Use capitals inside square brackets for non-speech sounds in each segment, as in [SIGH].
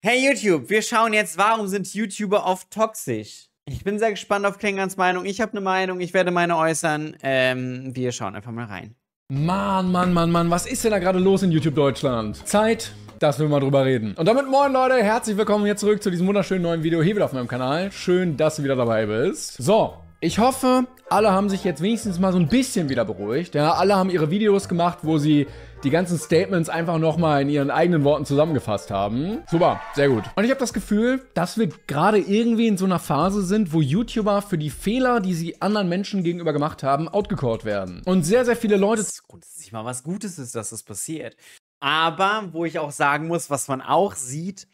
Hey YouTube, wir schauen jetzt, warum sind YouTuber oft toxisch? Ich bin sehr gespannt auf Klingans Meinung. Ich habe eine Meinung, ich werde meine äußern. Ähm, wir schauen einfach mal rein. Mann, Mann, Mann, Mann, was ist denn da gerade los in YouTube Deutschland? Zeit, dass wir mal drüber reden. Und damit moin Leute, herzlich willkommen hier zurück zu diesem wunderschönen neuen Video hier wieder auf meinem Kanal. Schön, dass du wieder dabei bist. So, ich hoffe, alle haben sich jetzt wenigstens mal so ein bisschen wieder beruhigt. Ja, alle haben ihre Videos gemacht, wo sie die ganzen Statements einfach nochmal in ihren eigenen Worten zusammengefasst haben. Super, sehr gut. Und ich habe das Gefühl, dass wir gerade irgendwie in so einer Phase sind, wo YouTuber für die Fehler, die sie anderen Menschen gegenüber gemacht haben, outgecallt werden. Und sehr, sehr viele Leute... Das ist, gut, das ist nicht mal was Gutes ist, dass das passiert. Aber wo ich auch sagen muss, was man auch sieht,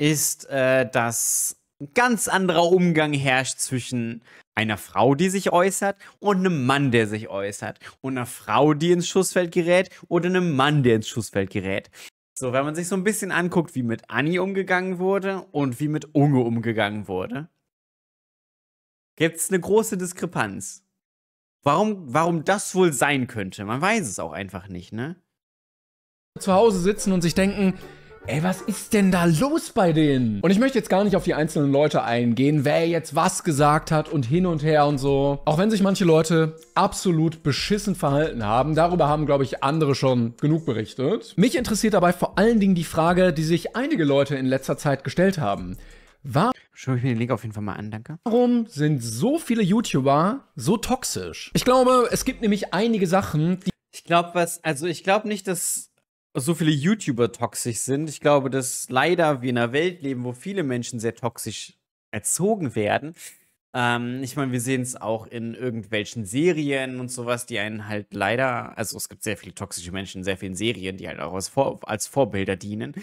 ist, äh, dass ein ganz anderer Umgang herrscht zwischen einer Frau, die sich äußert und einem Mann, der sich äußert. Und einer Frau, die ins Schussfeld gerät oder einem Mann, der ins Schussfeld gerät. So, wenn man sich so ein bisschen anguckt, wie mit Anni umgegangen wurde und wie mit Unge umgegangen wurde, gibt es eine große Diskrepanz. Warum, warum das wohl sein könnte, man weiß es auch einfach nicht, ne? Zu Hause sitzen und sich denken, Ey, was ist denn da los bei denen? Und ich möchte jetzt gar nicht auf die einzelnen Leute eingehen, wer jetzt was gesagt hat und hin und her und so. Auch wenn sich manche Leute absolut beschissen verhalten haben, darüber haben, glaube ich, andere schon genug berichtet. Mich interessiert dabei vor allen Dingen die Frage, die sich einige Leute in letzter Zeit gestellt haben. Warum Schau ich mir den Link auf jeden Fall mal an, danke. Warum sind so viele YouTuber so toxisch? Ich glaube, es gibt nämlich einige Sachen, die. Ich glaube, was, also ich glaube nicht, dass so viele YouTuber toxisch sind. Ich glaube, dass leider wir in einer Welt leben, wo viele Menschen sehr toxisch erzogen werden. Ähm, ich meine, wir sehen es auch in irgendwelchen Serien und sowas, die einen halt leider, also es gibt sehr viele toxische Menschen in sehr vielen Serien, die halt auch als, Vor als Vorbilder dienen.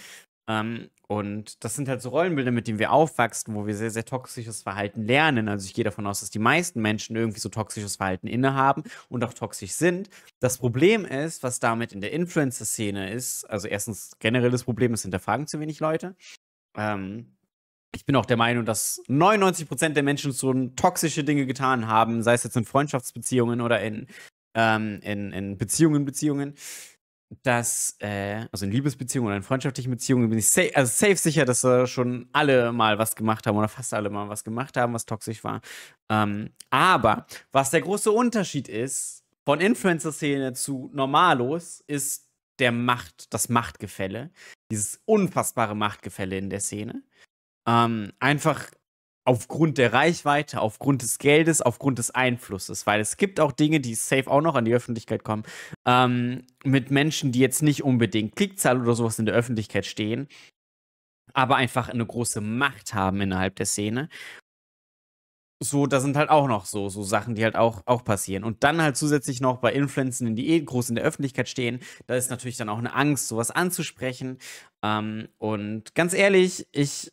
Ähm, und das sind halt so Rollenbilder, mit denen wir aufwachsen, wo wir sehr, sehr toxisches Verhalten lernen. Also ich gehe davon aus, dass die meisten Menschen irgendwie so toxisches Verhalten innehaben und auch toxisch sind. Das Problem ist, was damit in der Influencer-Szene ist, also erstens generelles Problem ist, hinterfragen zu wenig Leute. Ähm, ich bin auch der Meinung, dass 99% der Menschen so toxische Dinge getan haben, sei es jetzt in Freundschaftsbeziehungen oder in, ähm, in, in Beziehungen, Beziehungen dass, äh, also in Liebesbeziehungen oder in freundschaftlichen Beziehungen bin ich safe, also safe sicher, dass äh, schon alle mal was gemacht haben oder fast alle mal was gemacht haben, was toxisch war. Ähm, aber was der große Unterschied ist von Influencer-Szene zu Normalos, ist der Macht, das Machtgefälle, dieses unfassbare Machtgefälle in der Szene. Ähm, einfach aufgrund der Reichweite, aufgrund des Geldes, aufgrund des Einflusses, weil es gibt auch Dinge, die safe auch noch an die Öffentlichkeit kommen, ähm, mit Menschen, die jetzt nicht unbedingt Klickzahl oder sowas in der Öffentlichkeit stehen, aber einfach eine große Macht haben innerhalb der Szene. So, da sind halt auch noch so, so Sachen, die halt auch, auch passieren. Und dann halt zusätzlich noch bei Influencern, die eh groß in der Öffentlichkeit stehen, da ist natürlich dann auch eine Angst, sowas anzusprechen. Ähm, und ganz ehrlich, ich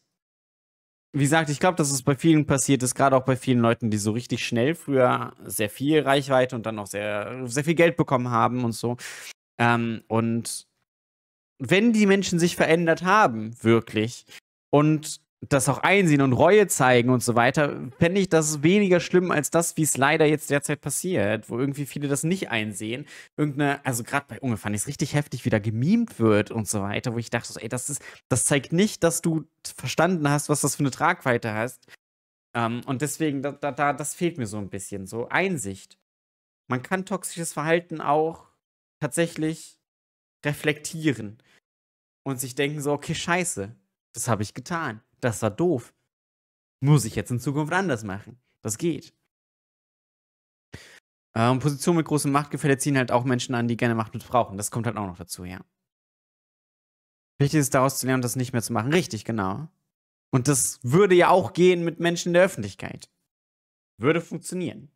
wie gesagt, ich glaube, dass es bei vielen passiert ist, gerade auch bei vielen Leuten, die so richtig schnell früher sehr viel Reichweite und dann auch sehr, sehr viel Geld bekommen haben und so. Ähm, und wenn die Menschen sich verändert haben, wirklich, und das auch einsehen und Reue zeigen und so weiter, fände ich das weniger schlimm als das, wie es leider jetzt derzeit passiert, wo irgendwie viele das nicht einsehen. Irgendeine, also gerade bei Unge fand ich es richtig heftig, wie da gemimt wird und so weiter, wo ich dachte, so, ey, das ist, das zeigt nicht, dass du verstanden hast, was das für eine Tragweite hast. Ähm, und deswegen, da, da, das fehlt mir so ein bisschen, so Einsicht. Man kann toxisches Verhalten auch tatsächlich reflektieren und sich denken so, okay, scheiße, das habe ich getan das war doof. Muss ich jetzt in Zukunft anders machen. Das geht. Ähm, Positionen mit großem Machtgefälle ziehen halt auch Menschen an, die gerne Macht missbrauchen. Das kommt halt auch noch dazu, ja. Wichtig ist daraus zu lernen, das nicht mehr zu machen. Richtig, genau. Und das würde ja auch gehen mit Menschen in der Öffentlichkeit. Würde funktionieren.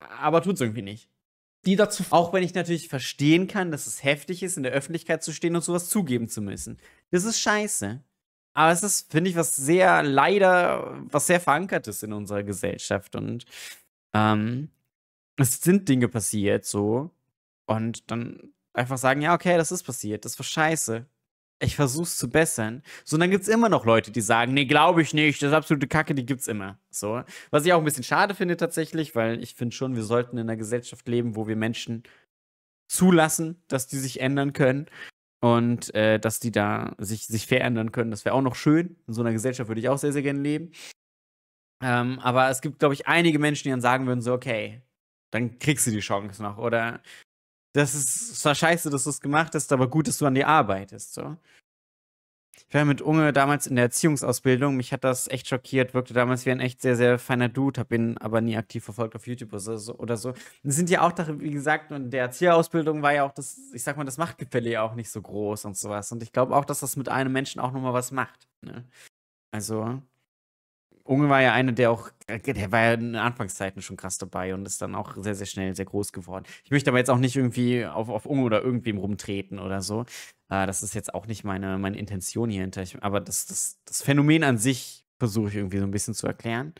Aber tut es irgendwie nicht. Die dazu. Auch wenn ich natürlich verstehen kann, dass es heftig ist, in der Öffentlichkeit zu stehen und sowas zugeben zu müssen. Das ist scheiße. Aber es ist, finde ich, was sehr, leider, was sehr verankert ist in unserer Gesellschaft. Und ähm, es sind Dinge passiert, so. Und dann einfach sagen, ja, okay, das ist passiert, das war scheiße. Ich versuch's zu bessern. So, und dann gibt's immer noch Leute, die sagen, nee, glaube ich nicht, das ist absolute Kacke, die gibt's immer. So. Was ich auch ein bisschen schade finde tatsächlich, weil ich finde schon, wir sollten in einer Gesellschaft leben, wo wir Menschen zulassen, dass die sich ändern können und äh, dass die da sich, sich verändern können. Das wäre auch noch schön. In so einer Gesellschaft würde ich auch sehr, sehr gerne leben. Ähm, aber es gibt, glaube ich, einige Menschen, die dann sagen würden: so, okay, dann kriegst du die Chance noch. Oder das ist zwar scheiße, dass du es gemacht hast, aber gut, dass du an dir arbeitest. So. Ich war mit Unge damals in der Erziehungsausbildung. Mich hat das echt schockiert. Wirkte damals wie ein echt sehr, sehr feiner Dude. Hab ihn aber nie aktiv verfolgt auf YouTube oder so. Oder so. Und sind ja auch, wie gesagt, in der Erzieherausbildung war ja auch das, ich sag mal, das Machtgefälle ja auch nicht so groß und sowas. Und ich glaube auch, dass das mit einem Menschen auch nochmal was macht. Ne? Also, Unge war ja einer, der auch, der war ja in Anfangszeiten schon krass dabei und ist dann auch sehr, sehr schnell sehr groß geworden. Ich möchte aber jetzt auch nicht irgendwie auf, auf Unge oder irgendwem rumtreten oder so. Äh, das ist jetzt auch nicht meine, meine Intention hier hinter. aber das, das, das Phänomen an sich versuche ich irgendwie so ein bisschen zu erklären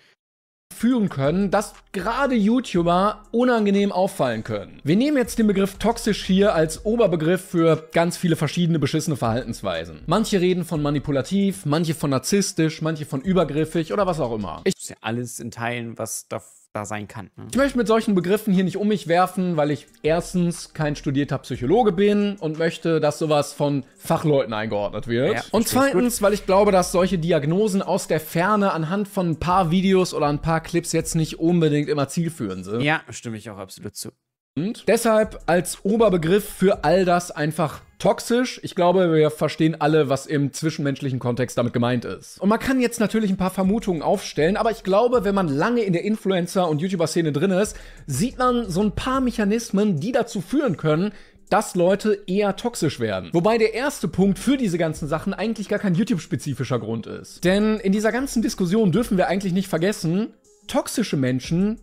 führen können, dass gerade YouTuber unangenehm auffallen können. Wir nehmen jetzt den Begriff toxisch hier als Oberbegriff für ganz viele verschiedene beschissene Verhaltensweisen. Manche reden von manipulativ, manche von narzisstisch, manche von übergriffig oder was auch immer. Ich das ist ja alles in Teilen, was davon da sein kann. Ne? Ich möchte mit solchen Begriffen hier nicht um mich werfen, weil ich erstens kein studierter Psychologe bin und möchte, dass sowas von Fachleuten eingeordnet wird. Ja, und zweitens, weil ich glaube, dass solche Diagnosen aus der Ferne anhand von ein paar Videos oder ein paar Clips jetzt nicht unbedingt immer zielführend sind. Ja, stimme ich auch absolut zu. Und? Deshalb als Oberbegriff für all das einfach toxisch. Ich glaube, wir verstehen alle, was im zwischenmenschlichen Kontext damit gemeint ist. Und man kann jetzt natürlich ein paar Vermutungen aufstellen, aber ich glaube, wenn man lange in der Influencer- und YouTuber-Szene drin ist, sieht man so ein paar Mechanismen, die dazu führen können, dass Leute eher toxisch werden. Wobei der erste Punkt für diese ganzen Sachen eigentlich gar kein YouTube-spezifischer Grund ist. Denn in dieser ganzen Diskussion dürfen wir eigentlich nicht vergessen, toxische Menschen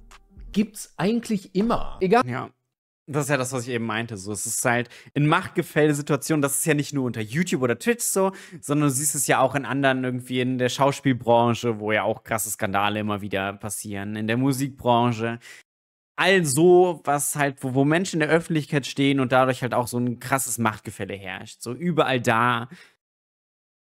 gibt's eigentlich immer. Egal. Ja das ist ja das, was ich eben meinte. So, es ist halt in Machtgefälle-Situationen, das ist ja nicht nur unter YouTube oder Twitch so, sondern du siehst es ja auch in anderen irgendwie in der Schauspielbranche, wo ja auch krasse Skandale immer wieder passieren, in der Musikbranche. All so, was halt, wo, wo Menschen in der Öffentlichkeit stehen und dadurch halt auch so ein krasses Machtgefälle herrscht. So überall da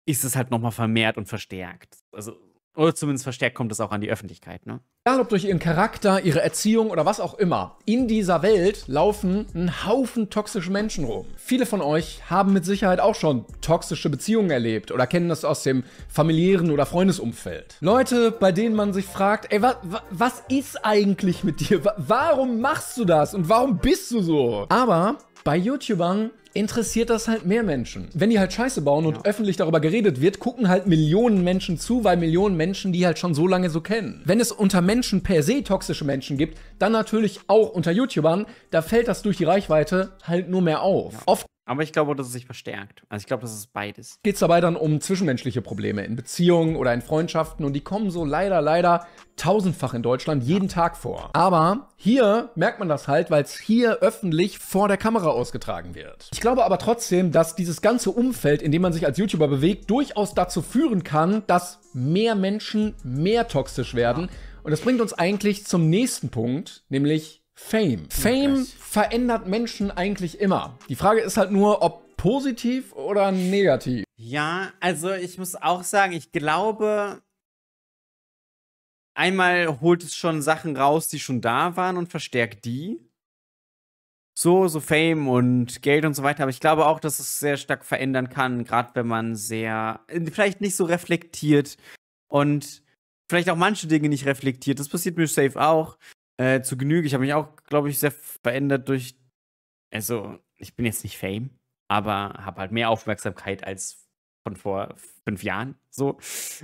ist es halt nochmal vermehrt und verstärkt. Also oder zumindest verstärkt kommt es auch an die Öffentlichkeit, ne? Egal ob durch ihren Charakter, ihre Erziehung oder was auch immer, in dieser Welt laufen ein Haufen toxische Menschen rum. Viele von euch haben mit Sicherheit auch schon toxische Beziehungen erlebt oder kennen das aus dem familiären oder Freundesumfeld. Leute, bei denen man sich fragt, ey, wa, wa, was ist eigentlich mit dir? Wa warum machst du das und warum bist du so? Aber bei YouTubern interessiert das halt mehr Menschen. Wenn die halt Scheiße bauen und öffentlich darüber geredet wird, gucken halt Millionen Menschen zu, weil Millionen Menschen die halt schon so lange so kennen. Wenn es unter Menschen per se toxische Menschen gibt, dann natürlich auch unter YouTubern, da fällt das durch die Reichweite halt nur mehr auf. Ja. Oft aber ich glaube, dass es sich verstärkt. Also ich glaube, das ist beides. Geht es dabei dann um zwischenmenschliche Probleme in Beziehungen oder in Freundschaften und die kommen so leider, leider tausendfach in Deutschland jeden Tag vor. Aber hier merkt man das halt, weil es hier öffentlich vor der Kamera ausgetragen wird. Ich glaube aber trotzdem, dass dieses ganze Umfeld, in dem man sich als YouTuber bewegt, durchaus dazu führen kann, dass mehr Menschen mehr toxisch werden. Ja. Und das bringt uns eigentlich zum nächsten Punkt, nämlich Fame. Fame okay. verändert Menschen eigentlich immer. Die Frage ist halt nur, ob positiv oder negativ. Ja, also ich muss auch sagen, ich glaube, einmal holt es schon Sachen raus, die schon da waren und verstärkt die so, so Fame und Geld und so weiter. Aber ich glaube auch, dass es sehr stark verändern kann, gerade wenn man sehr, äh, vielleicht nicht so reflektiert und vielleicht auch manche Dinge nicht reflektiert. Das passiert mir safe auch äh, zu Genüge. Ich habe mich auch, glaube ich, sehr verändert durch, also ich bin jetzt nicht Fame, aber habe halt mehr Aufmerksamkeit als von vor fünf Jahren so,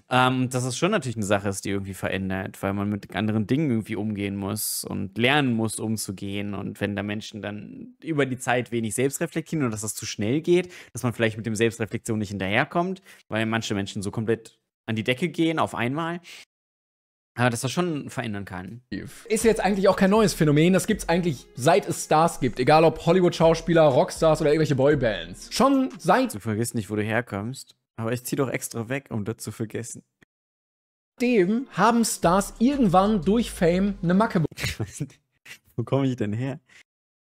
ähm, dass es schon natürlich eine Sache ist, die irgendwie verändert, weil man mit anderen Dingen irgendwie umgehen muss und lernen muss, umzugehen. Und wenn da Menschen dann über die Zeit wenig selbst reflektieren und dass das zu schnell geht, dass man vielleicht mit dem Selbstreflexion nicht hinterherkommt, weil manche Menschen so komplett an die Decke gehen auf einmal, aber dass das schon verändern kann. Ist jetzt eigentlich auch kein neues Phänomen. Das gibt's eigentlich seit es Stars gibt. Egal ob Hollywood-Schauspieler, Rockstars oder irgendwelche Boybands. Schon seit. Du vergisst nicht, wo du herkommst. Aber ich zieh doch extra weg, um das zu vergessen. Dem haben Stars irgendwann durch Fame eine Macke. [LAUGHS] wo komme ich denn her?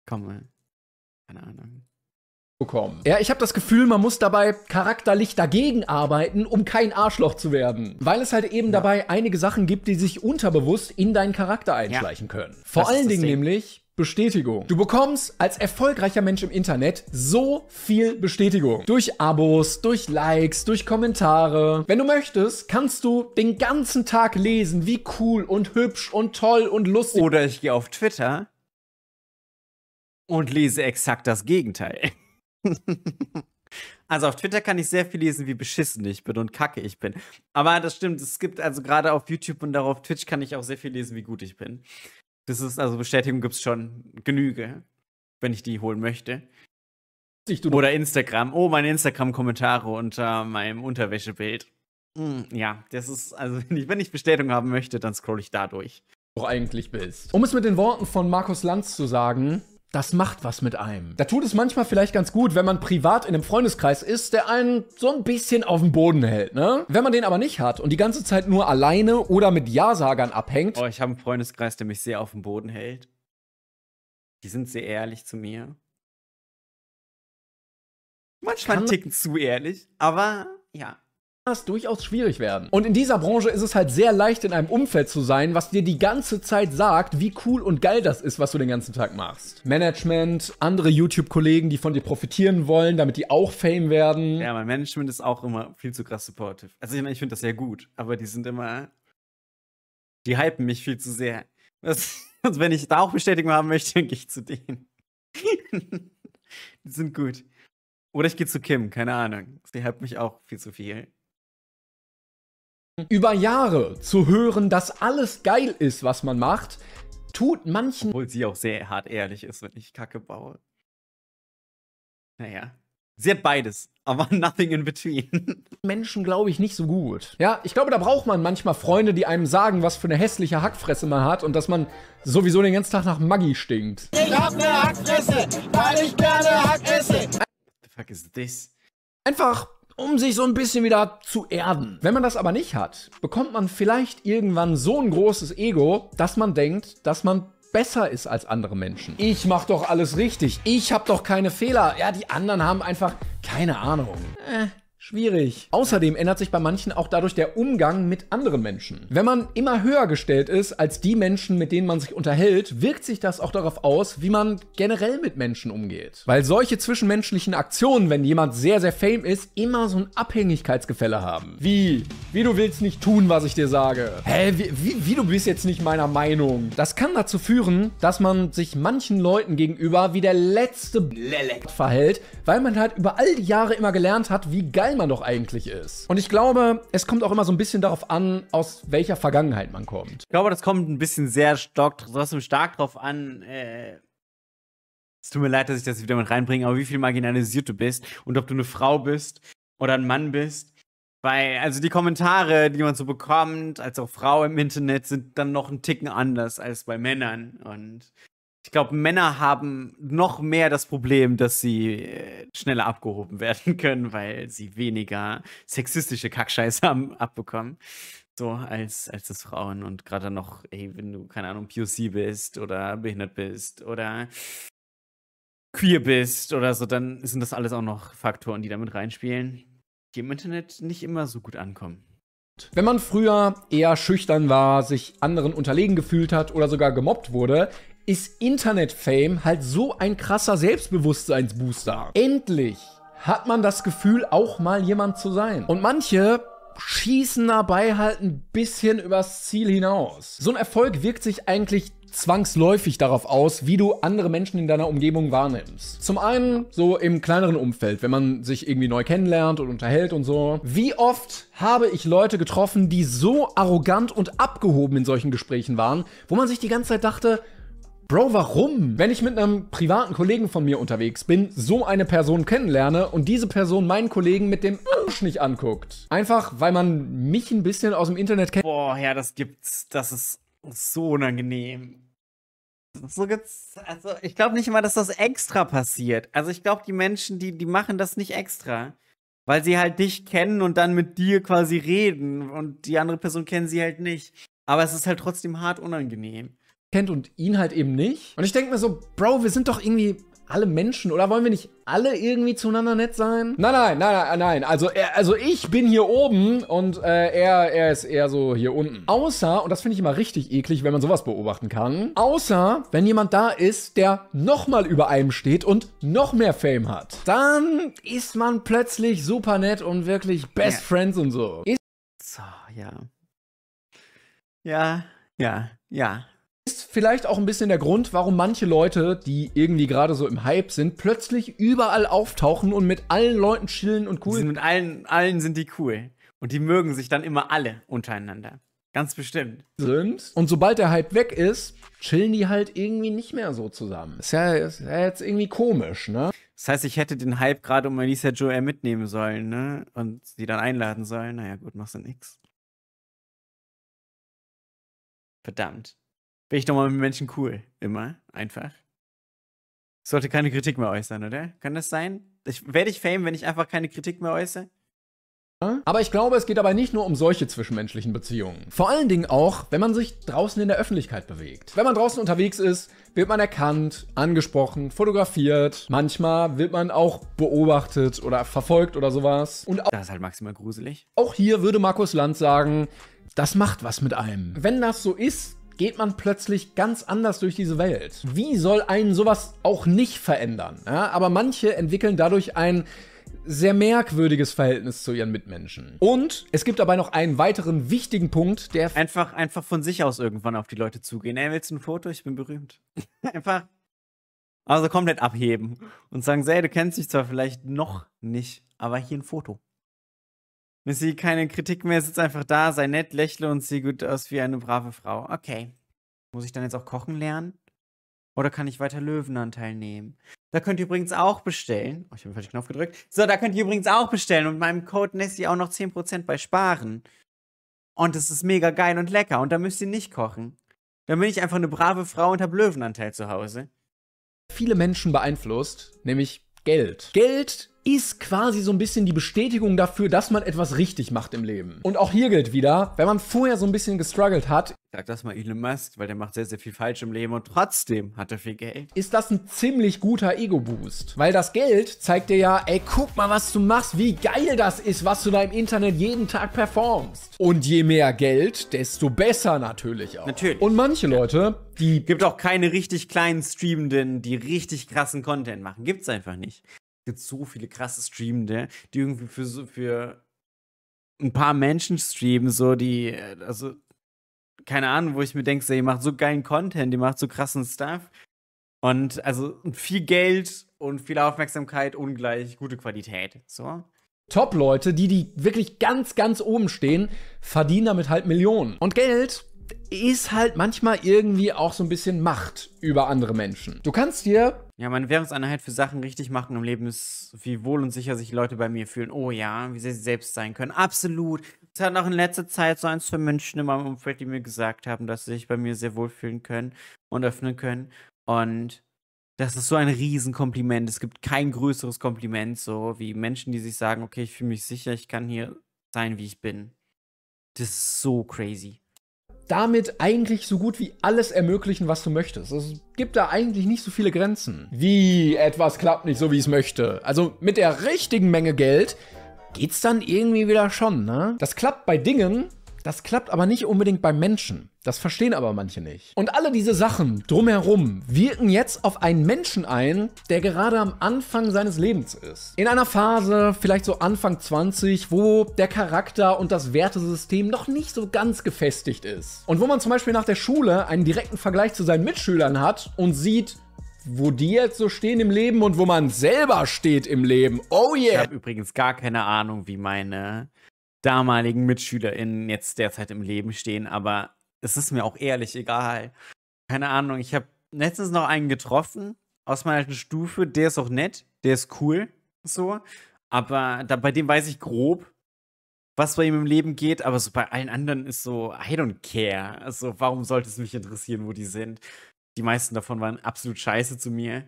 Komm mal. Keine Ahnung bekommen. Ja, ich habe das Gefühl, man muss dabei charakterlich dagegen arbeiten, um kein Arschloch zu werden. Weil es halt eben ja. dabei einige Sachen gibt, die sich unterbewusst in deinen Charakter einschleichen ja. können. Vor das allen Dingen Ding. nämlich Bestätigung. Du bekommst als erfolgreicher Mensch im Internet so viel Bestätigung. Durch Abos, durch Likes, durch Kommentare. Wenn du möchtest, kannst du den ganzen Tag lesen, wie cool und hübsch und toll und lustig. Oder ich gehe auf Twitter und lese exakt das Gegenteil. Also auf Twitter kann ich sehr viel lesen, wie beschissen ich bin und kacke ich bin. Aber das stimmt, es gibt also gerade auf YouTube und darauf Twitch kann ich auch sehr viel lesen, wie gut ich bin. Das ist also Bestätigung gibt es schon Genüge, wenn ich die holen möchte. Oder Instagram. Oh, meine Instagram-Kommentare unter meinem Unterwäschebild. Hm, ja, das ist, also [LAUGHS] wenn ich, wenn ich Bestätigung haben möchte, dann scroll ich da durch. Doch eigentlich bist. Um es mit den Worten von Markus Lanz zu sagen, das macht was mit einem. Da tut es manchmal vielleicht ganz gut, wenn man privat in einem Freundeskreis ist, der einen so ein bisschen auf dem Boden hält, ne? Wenn man den aber nicht hat und die ganze Zeit nur alleine oder mit Ja-Sagern abhängt. Oh, ich habe einen Freundeskreis, der mich sehr auf dem Boden hält. Die sind sehr ehrlich zu mir. Manchmal Kann... ticken zu ehrlich, aber ja durchaus schwierig werden. Und in dieser Branche ist es halt sehr leicht, in einem Umfeld zu sein, was dir die ganze Zeit sagt, wie cool und geil das ist, was du den ganzen Tag machst. Management, andere YouTube-Kollegen, die von dir profitieren wollen, damit die auch Fame werden. Ja, mein Management ist auch immer viel zu krass supportive. Also ich, ich finde das sehr gut, aber die sind immer, die hypen mich viel zu sehr. Das, also wenn ich da auch Bestätigung haben möchte, gehe ich zu denen. [LAUGHS] die sind gut. Oder ich gehe zu Kim, keine Ahnung. Sie hypen mich auch viel zu viel. Über Jahre zu hören, dass alles geil ist, was man macht, tut manchen. Obwohl sie auch sehr hart ehrlich ist, wenn ich Kacke baue. Naja. Sie hat beides, aber [LAUGHS] nothing in between. Menschen glaube ich nicht so gut. Ja, ich glaube, da braucht man manchmal Freunde, die einem sagen, was für eine hässliche Hackfresse man hat und dass man sowieso den ganzen Tag nach Maggi stinkt. Ich hab eine Hackfresse, weil ich gerne Hack esse. What the fuck is this? Einfach um sich so ein bisschen wieder zu erden. Wenn man das aber nicht hat, bekommt man vielleicht irgendwann so ein großes Ego, dass man denkt, dass man besser ist als andere Menschen. Ich mach doch alles richtig. Ich hab doch keine Fehler. Ja, die anderen haben einfach keine Ahnung. Äh. Schwierig. Außerdem ändert sich bei manchen auch dadurch der Umgang mit anderen Menschen. Wenn man immer höher gestellt ist als die Menschen, mit denen man sich unterhält, wirkt sich das auch darauf aus, wie man generell mit Menschen umgeht. Weil solche zwischenmenschlichen Aktionen, wenn jemand sehr, sehr fame ist, immer so ein Abhängigkeitsgefälle haben. Wie? Wie du willst nicht tun, was ich dir sage. Hä? Wie, wie, wie du bist jetzt nicht meiner Meinung? Das kann dazu führen, dass man sich manchen Leuten gegenüber wie der letzte Blelek verhält, weil man halt über all die Jahre immer gelernt hat, wie geil klein man doch eigentlich ist. Und ich glaube, es kommt auch immer so ein bisschen darauf an, aus welcher Vergangenheit man kommt. Ich glaube, das kommt ein bisschen sehr stark, trotzdem stark drauf an, äh, es tut mir leid, dass ich das wieder mit reinbringe, aber wie viel marginalisiert du bist und ob du eine Frau bist oder ein Mann bist. Weil, also die Kommentare, die man so bekommt, als auch Frau im Internet, sind dann noch einen Ticken anders als bei Männern. Und ich glaube, Männer haben noch mehr das Problem, dass sie äh, schneller abgehoben [LAUGHS] werden können, weil sie weniger sexistische Kackscheiße haben abbekommen. So, als, als das Frauen und gerade noch, ey, wenn du, keine Ahnung, POC bist oder behindert bist oder queer bist oder so, dann sind das alles auch noch Faktoren, die damit reinspielen, die im Internet nicht immer so gut ankommen. Wenn man früher eher schüchtern war, sich anderen unterlegen gefühlt hat oder sogar gemobbt wurde, ist Internet-Fame halt so ein krasser Selbstbewusstseinsbooster. Endlich hat man das Gefühl, auch mal jemand zu sein. Und manche schießen dabei halt ein bisschen übers Ziel hinaus. So ein Erfolg wirkt sich eigentlich zwangsläufig darauf aus, wie du andere Menschen in deiner Umgebung wahrnimmst. Zum einen so im kleineren Umfeld, wenn man sich irgendwie neu kennenlernt und unterhält und so. Wie oft habe ich Leute getroffen, die so arrogant und abgehoben in solchen Gesprächen waren, wo man sich die ganze Zeit dachte, Bro, warum? Wenn ich mit einem privaten Kollegen von mir unterwegs bin, so eine Person kennenlerne und diese Person meinen Kollegen mit dem Arsch nicht anguckt. Einfach, weil man mich ein bisschen aus dem Internet kennt. Boah, ja, das gibt's. Das ist so unangenehm. So gibt's, also ich glaube nicht mal, dass das extra passiert. Also ich glaube, die Menschen, die, die machen das nicht extra. Weil sie halt dich kennen und dann mit dir quasi reden und die andere Person kennen sie halt nicht. Aber es ist halt trotzdem hart unangenehm kennt und ihn halt eben nicht. Und ich denke mir so, Bro, wir sind doch irgendwie alle Menschen, oder wollen wir nicht alle irgendwie zueinander nett sein? Nein, nein, nein, nein, nein. Also, er, also ich bin hier oben und äh, er, er ist eher so hier unten. Außer, und das finde ich immer richtig eklig, wenn man sowas beobachten kann, außer, wenn jemand da ist, der nochmal über einem steht und noch mehr Fame hat. Dann ist man plötzlich super nett und wirklich Best ja. Friends und so. Ist so, ja. Ja, ja, ja vielleicht auch ein bisschen der Grund, warum manche Leute, die irgendwie gerade so im Hype sind, plötzlich überall auftauchen und mit allen Leuten chillen und cool. sind. mit allen, allen sind die cool. Und die mögen sich dann immer alle untereinander. Ganz bestimmt. Sind. Und sobald der Hype weg ist, chillen die halt irgendwie nicht mehr so zusammen. Ist ja, ist ja jetzt irgendwie komisch, ne? Das heißt, ich hätte den Hype gerade um Melissa Joel mitnehmen sollen, ne? Und sie dann einladen sollen. Naja, gut, machst du nix. Verdammt. Bin ich doch mal mit Menschen cool. Immer. Einfach. Sollte keine Kritik mehr äußern, oder? Kann das sein? Ich, werde ich Fame, wenn ich einfach keine Kritik mehr äußere? Aber ich glaube, es geht dabei nicht nur um solche zwischenmenschlichen Beziehungen. Vor allen Dingen auch, wenn man sich draußen in der Öffentlichkeit bewegt. Wenn man draußen unterwegs ist, wird man erkannt, angesprochen, fotografiert. Manchmal wird man auch beobachtet oder verfolgt oder sowas. Und auch, das ist halt maximal gruselig. Auch hier würde Markus Land sagen, das macht was mit einem. Wenn das so ist, geht man plötzlich ganz anders durch diese Welt. Wie soll einen sowas auch nicht verändern? Ja, aber manche entwickeln dadurch ein sehr merkwürdiges Verhältnis zu ihren Mitmenschen. Und es gibt dabei noch einen weiteren wichtigen Punkt, der einfach einfach von sich aus irgendwann auf die Leute zugehen. Ey, willst du ein Foto? Ich bin berühmt. [LAUGHS] einfach also komplett abheben und sagen, hey, du kennst dich zwar vielleicht noch nicht, aber hier ein Foto. Missy, keine Kritik mehr, sitzt einfach da, sei nett, lächle und sieh gut aus wie eine brave Frau. Okay. Muss ich dann jetzt auch kochen lernen? Oder kann ich weiter Löwenanteil nehmen? Da könnt ihr übrigens auch bestellen. Oh, ich habe den falschen Knopf gedrückt. So, da könnt ihr übrigens auch bestellen und meinem Code Nessie auch noch 10% bei sparen. Und es ist mega geil und lecker und da müsst ihr nicht kochen. Dann bin ich einfach eine brave Frau und habe Löwenanteil zu Hause. Viele Menschen beeinflusst, nämlich Geld. Geld ist quasi so ein bisschen die Bestätigung dafür, dass man etwas richtig macht im Leben. Und auch hier gilt wieder, wenn man vorher so ein bisschen gestruggelt hat, Sag das mal Elon Musk, weil der macht sehr, sehr viel falsch im Leben und trotzdem hat er viel Geld. Ist das ein ziemlich guter Ego-Boost? Weil das Geld zeigt dir ja, ey, guck mal, was du machst, wie geil das ist, was du da im Internet jeden Tag performst. Und je mehr Geld, desto besser natürlich auch. Natürlich. Und manche Leute, die... Gibt auch keine richtig kleinen Streamenden, die richtig krassen Content machen. Gibt's einfach nicht. Es gibt so viele krasse Streamende, die irgendwie für, so, für ein paar Menschen streamen, so die, äh, also keine Ahnung, wo ich mir denke, so, ihr macht so geilen Content, ihr macht so krassen Stuff. Und also viel Geld und viel Aufmerksamkeit ungleich gute Qualität. So. Top-Leute, die, die wirklich ganz, ganz oben stehen, verdienen damit halt Millionen. Und Geld ist halt manchmal irgendwie auch so ein bisschen Macht über andere Menschen. Du kannst dir. Ja, meine Währungseinheit für Sachen richtig machen im Leben ist, wie wohl und sicher sich Leute bei mir fühlen. Oh ja, wie sehr sie selbst sein können. Absolut es hat auch in letzter Zeit so eins für München in meinem Umfeld, die mir gesagt haben, dass sie sich bei mir sehr wohlfühlen können und öffnen können. Und das ist so ein Riesenkompliment. Es gibt kein größeres Kompliment, so wie Menschen, die sich sagen, okay, ich fühle mich sicher, ich kann hier sein, wie ich bin. Das ist so crazy. Damit eigentlich so gut wie alles ermöglichen, was du möchtest. Es gibt da eigentlich nicht so viele Grenzen. Wie etwas klappt nicht so, wie es möchte. Also mit der richtigen Menge Geld geht's dann irgendwie wieder schon, ne? Das klappt bei Dingen, das klappt aber nicht unbedingt bei Menschen. Das verstehen aber manche nicht. Und alle diese Sachen drumherum wirken jetzt auf einen Menschen ein, der gerade am Anfang seines Lebens ist. In einer Phase, vielleicht so Anfang 20, wo der Charakter und das Wertesystem noch nicht so ganz gefestigt ist. Und wo man zum Beispiel nach der Schule einen direkten Vergleich zu seinen Mitschülern hat und sieht, wo die jetzt so stehen im Leben und wo man selber steht im Leben. Oh yeah! Ich habe übrigens gar keine Ahnung, wie meine damaligen MitschülerInnen jetzt derzeit im Leben stehen, aber es ist mir auch ehrlich egal. Keine Ahnung, ich habe letztens noch einen getroffen aus meiner alten Stufe, der ist auch nett, der ist cool, so. Aber da, bei dem weiß ich grob, was bei ihm im Leben geht, aber so bei allen anderen ist so, I don't care. Also, warum sollte es mich interessieren, wo die sind? Die meisten davon waren absolut scheiße zu mir.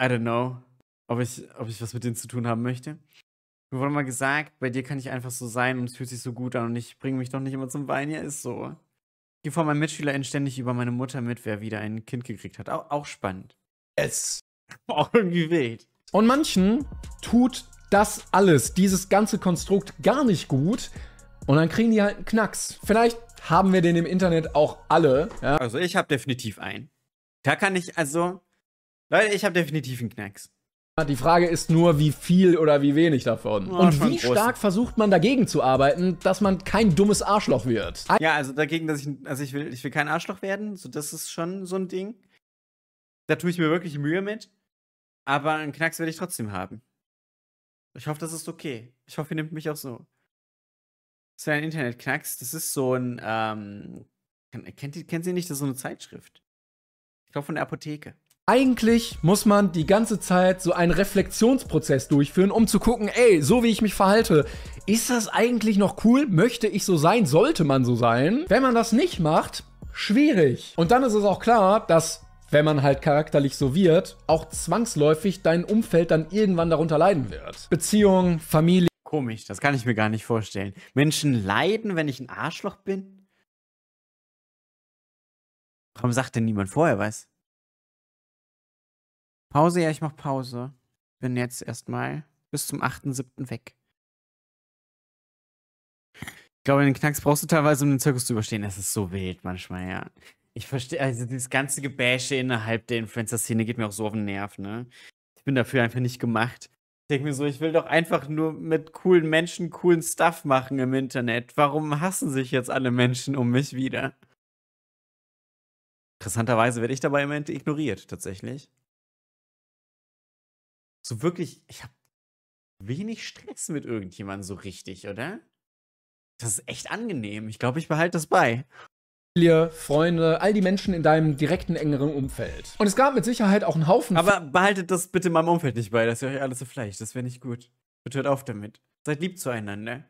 I don't know, ob ich, ob ich was mit denen zu tun haben möchte. Mir wurde mal gesagt, bei dir kann ich einfach so sein und es fühlt sich so gut an und ich bringe mich doch nicht immer zum Weinen. Ja, ist so. Geh vor meinen MitschülerInnen ständig über meine Mutter mit, wer wieder ein Kind gekriegt hat. Auch, auch spannend. Yes. [LAUGHS] auch irgendwie wild. Und manchen tut das alles, dieses ganze Konstrukt gar nicht gut. Und dann kriegen die halt einen Knacks. Vielleicht haben wir den im Internet auch alle. Ja? Also ich habe definitiv einen. Da kann ich, also, Leute, ich habe definitiv einen Knacks. Die Frage ist nur, wie viel oder wie wenig davon. Oh, und wie großen. stark versucht man dagegen zu arbeiten, dass man kein dummes Arschloch wird. Ja, also dagegen, dass ich, also ich will, ich will kein Arschloch werden. So, das ist schon so ein Ding. Da tue ich mir wirklich Mühe mit. Aber einen Knacks werde ich trotzdem haben. Ich hoffe, das ist okay. Ich hoffe, ihr nimmt mich auch so. Das ist ja ein Internetknacks. Das ist so ein, ähm, kennt, kennt ihr nicht? Das ist so eine Zeitschrift. Ich glaube, von der Apotheke. Eigentlich muss man die ganze Zeit so einen Reflexionsprozess durchführen, um zu gucken, ey, so wie ich mich verhalte, ist das eigentlich noch cool? Möchte ich so sein? Sollte man so sein? Wenn man das nicht macht, schwierig. Und dann ist es auch klar, dass wenn man halt charakterlich so wird, auch zwangsläufig dein Umfeld dann irgendwann darunter leiden wird. Beziehung, Familie. Komisch, das kann ich mir gar nicht vorstellen. Menschen leiden, wenn ich ein Arschloch bin? Warum sagt denn niemand vorher was? Pause, ja, ich mach Pause. Bin jetzt erstmal bis zum 8.7. weg. Ich glaube, den Knacks brauchst du teilweise, um den Zirkus zu überstehen. Das ist so wild manchmal, ja. Ich verstehe, also dieses ganze Gebäsche innerhalb der Influencer-Szene geht mir auch so auf den Nerv, ne? Ich bin dafür einfach nicht gemacht. Ich denke mir so, ich will doch einfach nur mit coolen Menschen coolen Stuff machen im Internet. Warum hassen sich jetzt alle Menschen um mich wieder? Interessanterweise werde ich dabei im Moment ignoriert, tatsächlich. So wirklich, ich habe wenig Stress mit irgendjemandem so richtig, oder? Das ist echt angenehm. Ich glaube, ich behalte das bei. Familie, Freunde, all die Menschen in deinem direkten, engeren Umfeld. Und es gab mit Sicherheit auch einen Haufen. Aber behaltet das bitte in meinem Umfeld nicht bei, dass ihr euch alles so fleischt. Das wäre nicht gut. Bitte hört auf damit. Seid lieb zueinander.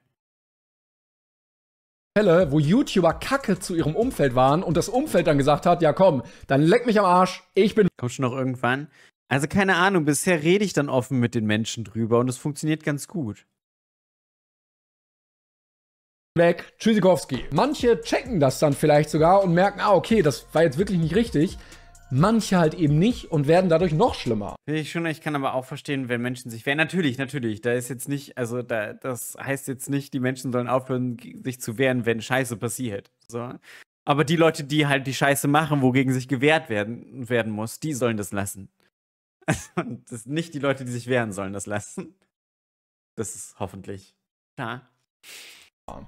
Fälle, wo YouTuber Kacke zu ihrem Umfeld waren und das Umfeld dann gesagt hat, ja komm, dann leck mich am Arsch, ich bin. Kommst du noch irgendwann? Also keine Ahnung, bisher rede ich dann offen mit den Menschen drüber und es funktioniert ganz gut. Weg, Tschüssikowski. Manche checken das dann vielleicht sogar und merken, ah, okay, das war jetzt wirklich nicht richtig manche halt eben nicht und werden dadurch noch schlimmer. Ich schon, ich kann aber auch verstehen, wenn Menschen sich wehren. Natürlich, natürlich, da ist jetzt nicht, also da, das heißt jetzt nicht, die Menschen sollen aufhören, sich zu wehren, wenn Scheiße passiert. So. Aber die Leute, die halt die Scheiße machen, wogegen sich gewehrt werden, werden muss, die sollen das lassen. [LAUGHS] das nicht die Leute, die sich wehren sollen, das lassen. Das ist hoffentlich klar.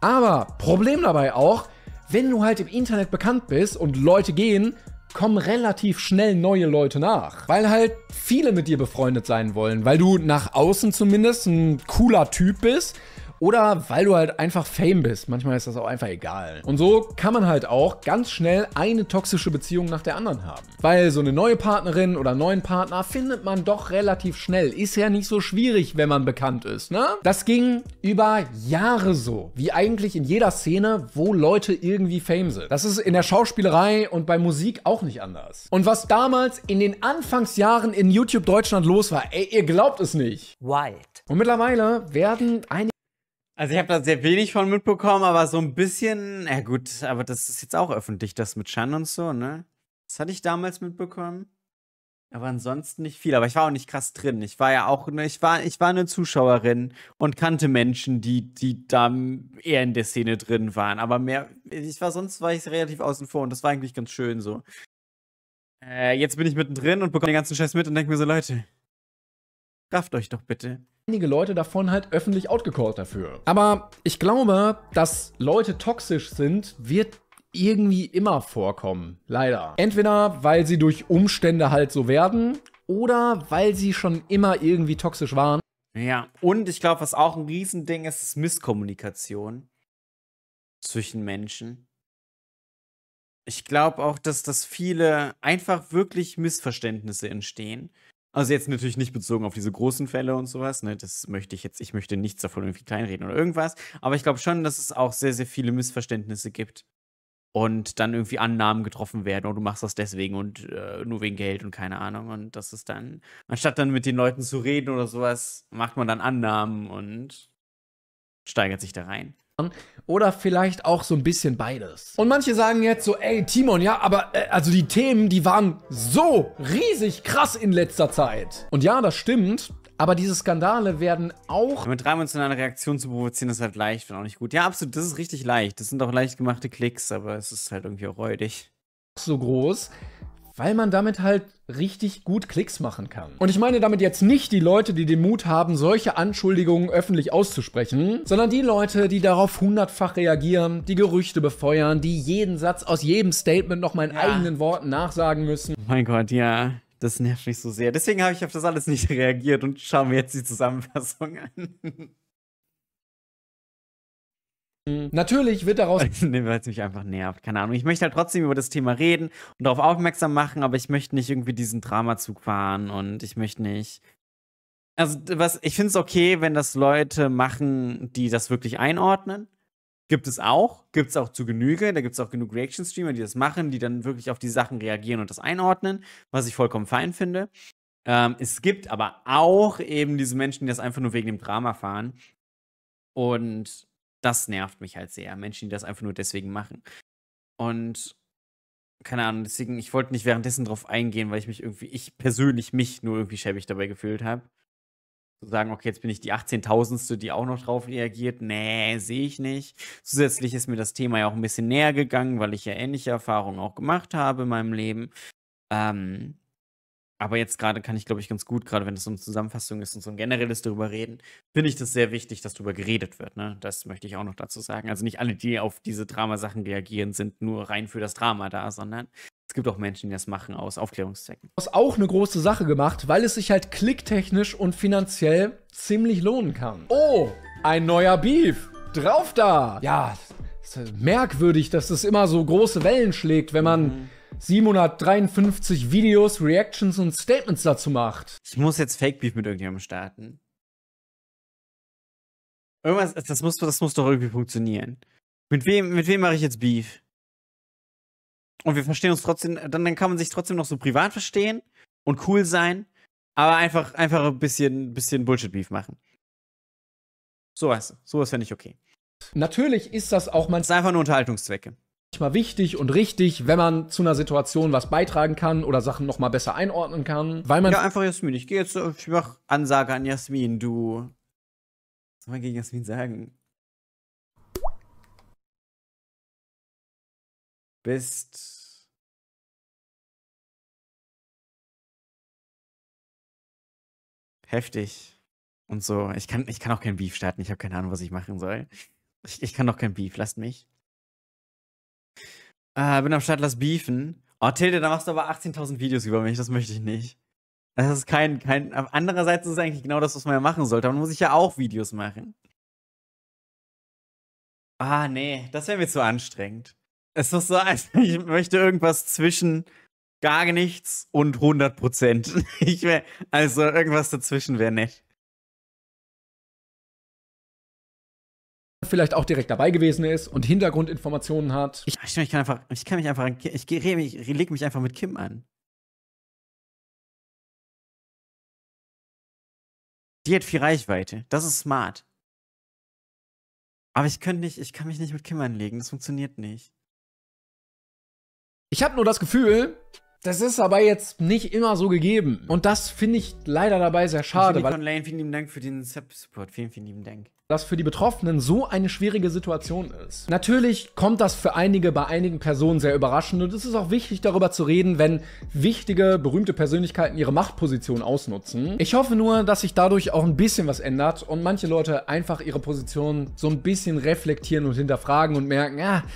Aber Problem dabei auch, wenn du halt im Internet bekannt bist und Leute gehen, kommen relativ schnell neue Leute nach, weil halt viele mit dir befreundet sein wollen, weil du nach außen zumindest ein cooler Typ bist oder weil du halt einfach Fame bist. Manchmal ist das auch einfach egal. Und so kann man halt auch ganz schnell eine toxische Beziehung nach der anderen haben. Weil so eine neue Partnerin oder neuen Partner findet man doch relativ schnell. Ist ja nicht so schwierig, wenn man bekannt ist, ne? Das ging über Jahre so. Wie eigentlich in jeder Szene, wo Leute irgendwie Fame sind. Das ist in der Schauspielerei und bei Musik auch nicht anders. Und was damals in den Anfangsjahren in YouTube Deutschland los war, ey, ihr glaubt es nicht. Wild. Und mittlerweile werden einige also ich habe da sehr wenig von mitbekommen, aber so ein bisschen, ja gut, aber das ist jetzt auch öffentlich, das mit Chan und so, ne? Das hatte ich damals mitbekommen. Aber ansonsten nicht viel. Aber ich war auch nicht krass drin. Ich war ja auch, ich war, ich war eine Zuschauerin und kannte Menschen, die, die da eher in der Szene drin waren. Aber mehr, ich war sonst war ich relativ außen vor und das war eigentlich ganz schön so. Äh, jetzt bin ich mittendrin und bekomme den ganzen Scheiß mit und denke mir so, Leute, rafft euch doch bitte einige Leute davon halt öffentlich outgecallt dafür. Aber ich glaube, dass Leute toxisch sind, wird irgendwie immer vorkommen. Leider. Entweder, weil sie durch Umstände halt so werden oder weil sie schon immer irgendwie toxisch waren. Ja, und ich glaube, was auch ein Riesending ist, ist Misskommunikation zwischen Menschen. Ich glaube auch, dass, das viele einfach wirklich Missverständnisse entstehen also jetzt natürlich nicht bezogen auf diese großen Fälle und sowas, ne? Das möchte ich jetzt, ich möchte nichts davon irgendwie kleinreden oder irgendwas. Aber ich glaube schon, dass es auch sehr, sehr viele Missverständnisse gibt und dann irgendwie Annahmen getroffen werden und du machst das deswegen und äh, nur wegen Geld und keine Ahnung. Und das ist dann, anstatt dann mit den Leuten zu reden oder sowas, macht man dann Annahmen und steigert sich da rein. Oder vielleicht auch so ein bisschen beides. Und manche sagen jetzt so, ey Timon, ja, aber äh, also die Themen, die waren so riesig krass in letzter Zeit. Und ja, das stimmt. Aber diese Skandale werden auch... Mit dreidimensionalen Reaktionen zu provozieren, ist halt leicht und auch nicht gut. Ja, absolut, das ist richtig leicht. Das sind auch leicht gemachte Klicks, aber es ist halt irgendwie auch räudig. So groß, weil man damit halt richtig gut Klicks machen kann. Und ich meine damit jetzt nicht die Leute, die den Mut haben, solche Anschuldigungen öffentlich auszusprechen, sondern die Leute, die darauf hundertfach reagieren, die Gerüchte befeuern, die jeden Satz aus jedem Statement noch meinen ja. eigenen Worten nachsagen müssen. Oh mein Gott, ja. Das nervt mich so sehr. Deswegen habe ich auf das alles nicht [LAUGHS] reagiert und schaue mir jetzt die Zusammenfassung an. Mhm. Natürlich wird daraus. [LAUGHS] Weil es mich einfach nervt. Keine Ahnung. Ich möchte halt trotzdem über das Thema reden und darauf aufmerksam machen, aber ich möchte nicht irgendwie diesen Dramazug fahren und ich möchte nicht. Also, was, ich finde es okay, wenn das Leute machen, die das wirklich einordnen. Gibt es auch. Gibt es auch zu Genüge. Da gibt es auch genug Reaction-Streamer, die das machen, die dann wirklich auf die Sachen reagieren und das einordnen, was ich vollkommen fein finde. Ähm, es gibt aber auch eben diese Menschen, die das einfach nur wegen dem Drama fahren. Und das nervt mich halt sehr. Menschen, die das einfach nur deswegen machen. Und keine Ahnung, deswegen, ich wollte nicht währenddessen drauf eingehen, weil ich mich irgendwie, ich persönlich mich nur irgendwie schäbig dabei gefühlt habe. Zu sagen, okay, jetzt bin ich die 18.000ste, die auch noch drauf reagiert. Nee, sehe ich nicht. Zusätzlich ist mir das Thema ja auch ein bisschen näher gegangen, weil ich ja ähnliche Erfahrungen auch gemacht habe in meinem Leben. Ähm, aber jetzt gerade kann ich, glaube ich, ganz gut, gerade wenn es so eine Zusammenfassung ist und so ein generelles darüber reden, finde ich das sehr wichtig, dass darüber geredet wird. Ne? Das möchte ich auch noch dazu sagen. Also nicht alle, die auf diese Dramasachen reagieren, sind nur rein für das Drama da, sondern es gibt auch Menschen, die das machen aus Aufklärungszwecken. Du hast auch eine große Sache gemacht, weil es sich halt klicktechnisch und finanziell ziemlich lohnen kann. Oh, ein neuer Beef. Drauf da! Ja, ist merkwürdig, dass das immer so große Wellen schlägt, wenn man 753 Videos, Reactions und Statements dazu macht. Ich muss jetzt Fake Beef mit irgendjemandem starten. Irgendwas, das muss, das muss doch irgendwie funktionieren. Mit wem, mit wem mache ich jetzt Beef? Und wir verstehen uns trotzdem, dann, dann kann man sich trotzdem noch so privat verstehen und cool sein, aber einfach, einfach ein bisschen, bisschen Bullshit-Beef machen. Sowas, sowas fände ich okay. Natürlich ist das auch manchmal. Das ist einfach nur Unterhaltungszwecke manchmal wichtig und richtig, wenn man zu einer Situation was beitragen kann oder Sachen nochmal besser einordnen kann, weil man ja einfach Jasmin. Ich gehe jetzt, ich mach Ansage an Jasmin. Du, was soll man gegen Jasmin sagen? Bist heftig und so. Ich kann, ich kann auch kein Beef starten. Ich habe keine Ahnung, was ich machen soll. Ich, ich kann doch kein Beef, lasst mich. Äh, bin am Start, lass beefen. Oh, Tilde, da machst du aber 18.000 Videos über mich, das möchte ich nicht. Das ist kein, kein. Andererseits ist es eigentlich genau das, was man ja machen sollte. Man muss ich ja auch Videos machen. Ah, nee, das wäre mir zu anstrengend. Es ist so, [LAUGHS] also ich möchte irgendwas zwischen gar nichts und 100 Prozent. [LAUGHS] Also irgendwas dazwischen wäre nett. vielleicht auch direkt dabei gewesen ist und Hintergrundinformationen hat. Ich, ich kann einfach, ich kann mich einfach, an, ich, ich, ich lege mich einfach mit Kim an. Die hat viel Reichweite. Das ist smart. Aber ich könnte nicht, ich kann mich nicht mit Kim anlegen. Das funktioniert nicht. Ich habe nur das Gefühl, das ist aber jetzt nicht immer so gegeben. Und das finde ich leider dabei sehr schade. Weil Lane, vielen lieben Dank für den Sub-Support. Vielen, vielen lieben Dank. Dass für die Betroffenen so eine schwierige Situation ist. Natürlich kommt das für einige, bei einigen Personen sehr überraschend und es ist auch wichtig, darüber zu reden, wenn wichtige, berühmte Persönlichkeiten ihre Machtposition ausnutzen. Ich hoffe nur, dass sich dadurch auch ein bisschen was ändert und manche Leute einfach ihre Position so ein bisschen reflektieren und hinterfragen und merken, ja, ah,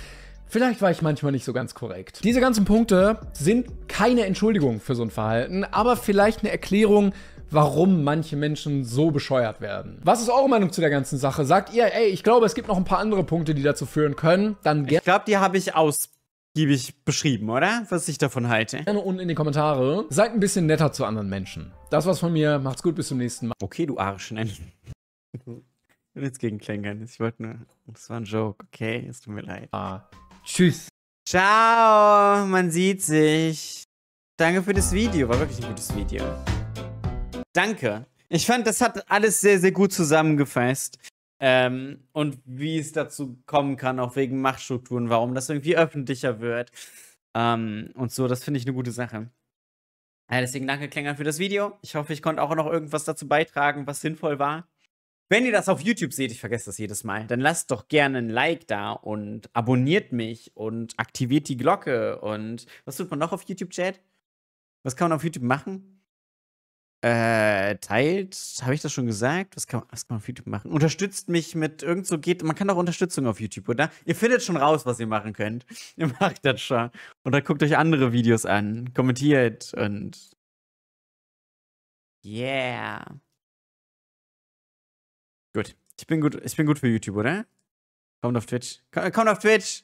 Vielleicht war ich manchmal nicht so ganz korrekt. Diese ganzen Punkte sind keine Entschuldigung für so ein Verhalten, aber vielleicht eine Erklärung, warum manche Menschen so bescheuert werden. Was ist eure Meinung zu der ganzen Sache? Sagt ihr, ey, ich glaube, es gibt noch ein paar andere Punkte, die dazu führen können, dann gerne. Ich glaube, die habe ich aus ich beschrieben, oder? Was ich davon halte. Gerne unten in die Kommentare. Seid ein bisschen netter zu anderen Menschen. Das war's von mir. Macht's gut, bis zum nächsten Mal. Okay, du Arschnennen. Ich bin jetzt gegen Klängern. Ich wollte nur. Das war ein Joke, okay? Es tut mir leid. Ah. Tschüss. Ciao, man sieht sich. Danke für das Video, war wirklich ein gutes Video. Danke. Ich fand, das hat alles sehr, sehr gut zusammengefasst. Ähm, und wie es dazu kommen kann, auch wegen Machtstrukturen, warum das irgendwie öffentlicher wird. Ähm, und so, das finde ich eine gute Sache. Ja, deswegen danke, Klängern, für das Video. Ich hoffe, ich konnte auch noch irgendwas dazu beitragen, was sinnvoll war. Wenn ihr das auf YouTube seht, ich vergesse das jedes Mal, dann lasst doch gerne ein Like da und abonniert mich und aktiviert die Glocke und was tut man noch auf YouTube Chat? Was kann man auf YouTube machen? Äh, teilt, habe ich das schon gesagt? Was kann, was kann, man auf YouTube machen? Unterstützt mich mit irgend so geht, man kann auch Unterstützung auf YouTube, oder? Ihr findet schon raus, was ihr machen könnt. [LAUGHS] Ihr macht das schon. Und dann guckt euch andere Videos an, kommentiert und Yeah. Gut. Ich bin gut, ich bin gut für YouTube, oder? Kommt auf Twitch. Kommt auf Twitch!